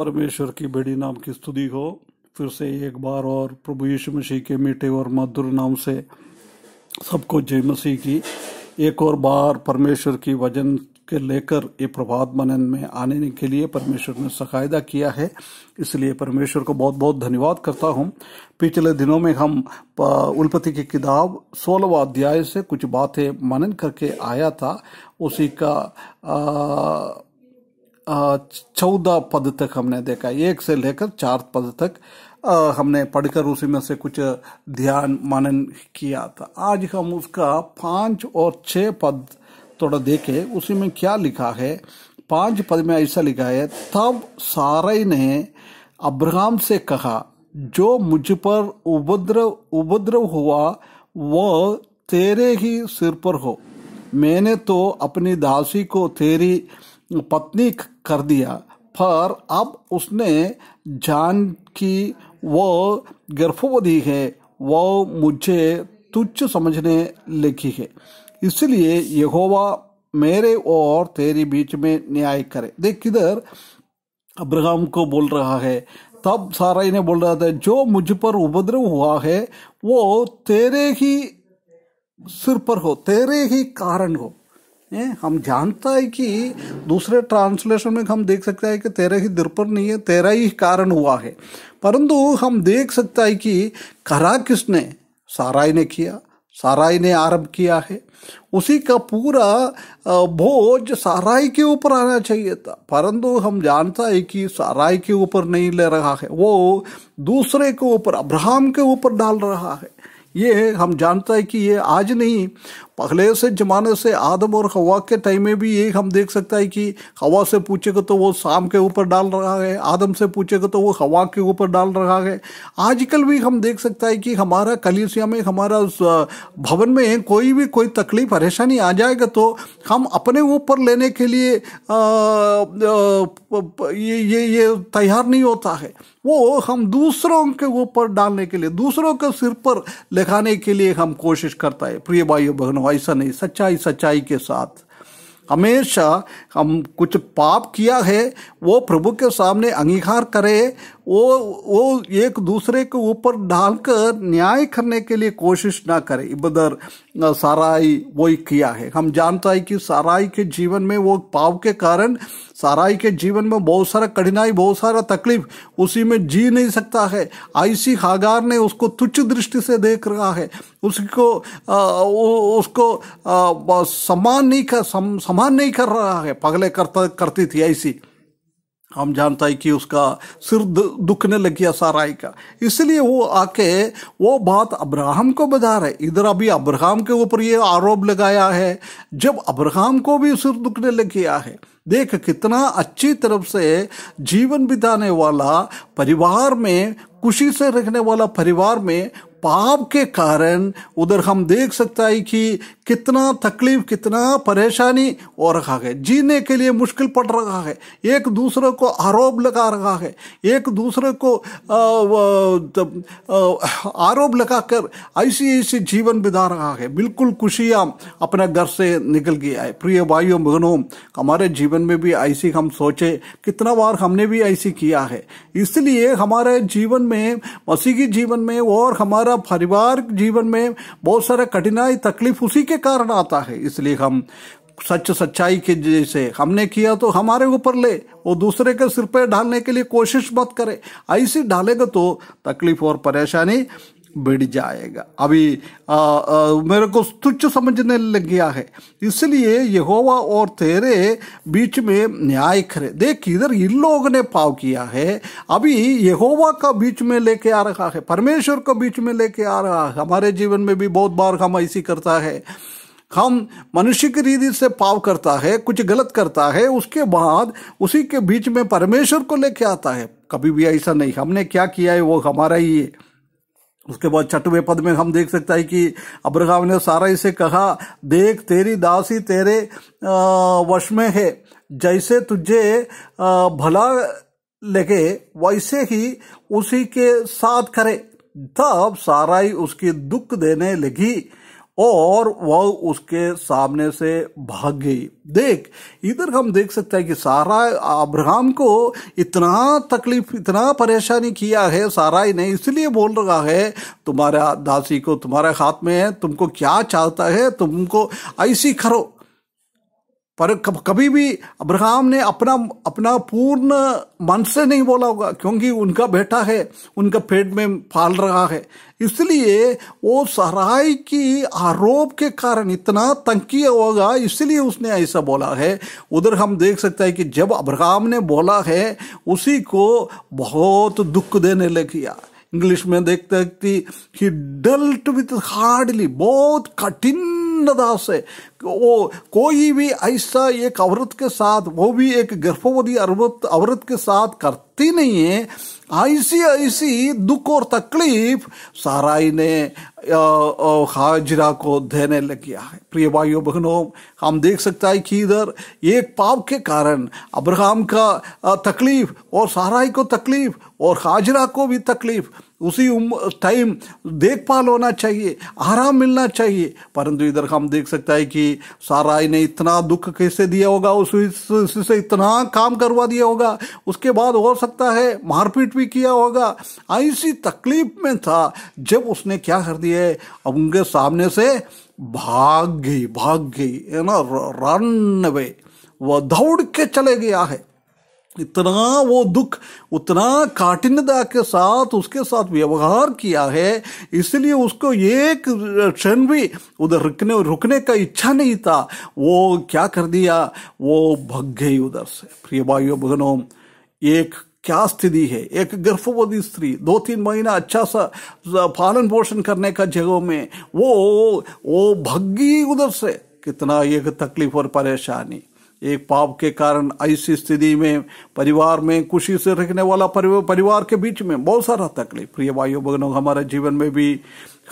परमेश्वर की बड़ी नाम की स्तुति हो फिर से एक बार और प्रभु यीशु मसीह के मीठे और मधुर नाम से सबको जय मसीह की एक और बार परमेश्वर की वजन के लेकर ये प्रभात मनन में आने के लिए परमेश्वर ने सकायदा किया है इसलिए परमेश्वर को बहुत बहुत धन्यवाद करता हूँ पिछले दिनों में हम उलपति की किताब सोलहवा अध्याय से कुछ बातें मनन करके आया था उसी का आ, चौदह पद तक हमने देखा एक से लेकर चार पद तक हमने पढ़कर उसी में से कुछ ध्यान मनन किया था आज हम उसका पांच और छः पद थोड़ा देखे उसी में क्या लिखा है पांच पद में ऐसा लिखा है तब सारई ने अब्राहम से कहा जो मुझ पर उपद्रव उपद्रव हुआ वह तेरे ही सिर पर हो मैंने तो अपनी दासी को तेरी पत्नी कर दिया पर अब उसने जान की वो गर्भवती है वो मुझे तुच्छ समझने लगी है इसलिए यहोवा मेरे और तेरे बीच में न्याय करे देख किधर अब्राहम को बोल रहा है तब सारा ने बोल रहा था जो मुझ पर उपद्रव हुआ है वो तेरे ही सिर पर हो तेरे ही कारण हो ए, हम जानता है कि दूसरे ट्रांसलेशन में हम देख सकते हैं कि तेरा ही दर्पण नहीं है तेरा ही कारण हुआ है परंतु हम देख सकता है कि करा किसने साराय ने किया साराय ने आरंभ किया है उसी का पूरा भोज साराय के ऊपर आना चाहिए था परंतु हम जानता है कि साराय के ऊपर नहीं ले रहा है वो दूसरे के ऊपर अब्राहम के ऊपर डाल रहा है ये हम जानता है कि ये आज नहीं पहले से ज़माने से आदम और हवा के टाइम में भी यही हम देख सकता है कि हवा से पूछेगा तो वो शाम के ऊपर डाल रहा है आदम से पूछेगा तो वो हवा के ऊपर डाल रहा है आजकल भी हम देख सकता है कि हमारा कलीसिया में हमारा उस भवन में कोई भी कोई तकलीफ परेशानी आ जाएगा तो हम अपने ऊपर लेने के लिए आ, आ, ये ये ये तैयार नहीं होता है वो हम दूसरों के ऊपर डालने के लिए दूसरों के सिर पर लिखाने के लिए हम कोशिश करता है प्रिय भाइयों बहनों ऐसा नहीं सच्चाई सच्चाई के साथ हमेशा हम कुछ पाप किया है वो प्रभु के सामने अंगीकार करे वो वो एक दूसरे के ऊपर डालकर न्याय करने के लिए कोशिश ना करे इधर साराई ही किया है हम जानता है कि साराई के जीवन में वो पाव के कारण साराई के जीवन में बहुत सारा कठिनाई बहुत सारा तकलीफ उसी में जी नहीं सकता है आईसी हागार ने उसको तुच्छ दृष्टि से देख रहा है उसको आ, उसको सम्मान नहीं कर सम्मान नहीं कर रहा है पगले करता करती थी ऐसी हम जानता है कि उसका सिर दुखने लग गया साराई का इसलिए वो आके वो बात अब्राहम को बता रहे इधर अभी अब्राहम के ऊपर ये आरोप लगाया है जब अब्राहम को भी सिर दुखने लग गया है देख कितना अच्छी तरफ से जीवन बिताने वाला परिवार में खुशी से रखने वाला परिवार में पाप के कारण उधर हम देख सकता है कि कितना तकलीफ कितना परेशानी हो रखा है जीने के लिए मुश्किल पड़ रहा है एक दूसरे को आरोप लगा रहा है एक दूसरे को आरोप लगाकर ऐसी ऐसी जीवन बिता रहा है बिल्कुल खुशियाँ अपने घर से निकल गया है प्रिय भाइयों बहनों हमारे जीवन में भी ऐसी हम सोचे कितना बार हमने भी ऐसी किया है इसलिए हमारे जीवन में मसीह जीवन में और हमारा परिवार जीवन में बहुत सारे कठिनाई तकलीफ उसी के कारण आता है इसलिए हम सच सच्चाई के जैसे हमने किया तो हमारे ऊपर ले वो दूसरे के सिर पर ढालने के लिए कोशिश मत करे ऐसी ढालेगा तो तकलीफ और परेशानी बढ़ जाएगा अभी आ, आ, मेरे को तुच्छ समझने लग गया है इसलिए यहोवा और तेरे बीच में न्याय करे देख इधर इन लोगों ने पाव किया है अभी यहोवा का बीच में लेके आ रहा है परमेश्वर को बीच में लेके आ रहा है हमारे जीवन में भी बहुत बार हम ऐसी करता है हम मनुष्य की रीति से पाव करता है कुछ गलत करता है उसके बाद उसी के बीच में परमेश्वर को लेके आता है कभी भी ऐसा नहीं हमने क्या किया है वो हमारा ही है उसके बाद छठवें पद में हम देख सकते हैं कि अब्रगाम ने सारा इसे कहा देख तेरी दासी तेरे वश में है जैसे तुझे भला लगे वैसे ही उसी के साथ करे तब साराई उसकी दुख देने लगी और वह उसके सामने से भाग गई देख इधर हम देख सकते हैं कि सारा अब्राहम को इतना तकलीफ इतना परेशानी किया है सारा ही नहीं इसलिए बोल रहा है तुम्हारा दासी को तुम्हारे हाथ में है तुमको क्या चाहता है तुमको ऐसी करो पर कभी भी अब्राहम ने अपना अपना पूर्ण मन से नहीं बोला होगा क्योंकि उनका बेटा है उनका पेट में फाल रहा है इसलिए वो सराय की आरोप के कारण इतना तंकी होगा इसलिए उसने ऐसा बोला है उधर हम देख सकते हैं कि जब अब्राहम ने बोला है उसी को बहुत दुख देने लग गया इंग्लिश में देखते हैं कि डल्ट विथ हार्डली बहुत कठिन से वो कोई भी ऐसा एक औरत के साथ वो भी एक गर्भवती औरत के साथ करती नहीं है ऐसी ऐसी दुख और तकलीफ साराई ने हाजिरा को देने लग गया है प्रिय भाइयों बहनों हम देख सकता है कि इधर एक पाप के कारण अब्राहम का तकलीफ और साराई को तकलीफ और हाजरा को भी तकलीफ उसी टाइम देखभाल होना चाहिए आराम मिलना चाहिए परंतु इधर हम देख सकता है कि साराय ने इतना दुख कैसे दिया होगा उस से इतना काम करवा दिया होगा उसके बाद हो सकता है मारपीट भी किया होगा ऐसी तकलीफ में था जब उसने क्या कर दिया है अब उनके सामने से भाग गई भाग गई है ना रन वे वह दौड़ के चले गया है इतना वो दुख उतना काठिन्यता के साथ उसके साथ व्यवहार किया है इसलिए उसको एक क्षण भी उधर रुकने रुकने का इच्छा नहीं था वो क्या कर दिया वो भग गई उधर से प्रिय भाइयों बहनों एक क्या स्थिति है एक गर्भवती स्त्री दो तीन महीना अच्छा सा पालन पोषण करने का जगह में वो वो गई उधर से कितना एक तकलीफ और परेशानी एक पाप के कारण ऐसी स्थिति में परिवार में खुशी से रखने वाला परिवार के बीच में बहुत सारा तकलीफ प्रिय भाइयों बहनों हमारे जीवन में भी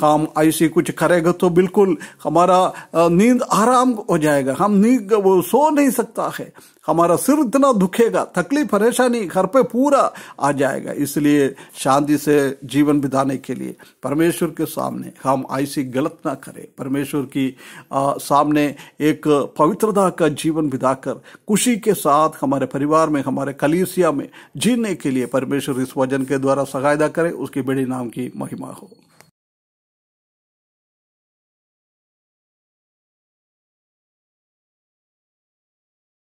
हम ऐसे कुछ करेगा तो बिल्कुल हमारा नींद आराम हो जाएगा हम नींद वो सो नहीं सकता है हमारा सिर इतना दुखेगा तकलीफ परेशानी घर पे पूरा आ जाएगा इसलिए शांति से जीवन बिताने के लिए परमेश्वर के सामने हम ऐसी गलत ना करें परमेश्वर की आ, सामने एक पवित्रता का जीवन बिताकर खुशी के साथ हमारे परिवार में हमारे कलीसिया में जीने के लिए परमेश्वर इस वजन के द्वारा सहायता करें उसके बड़े नाम की महिमा हो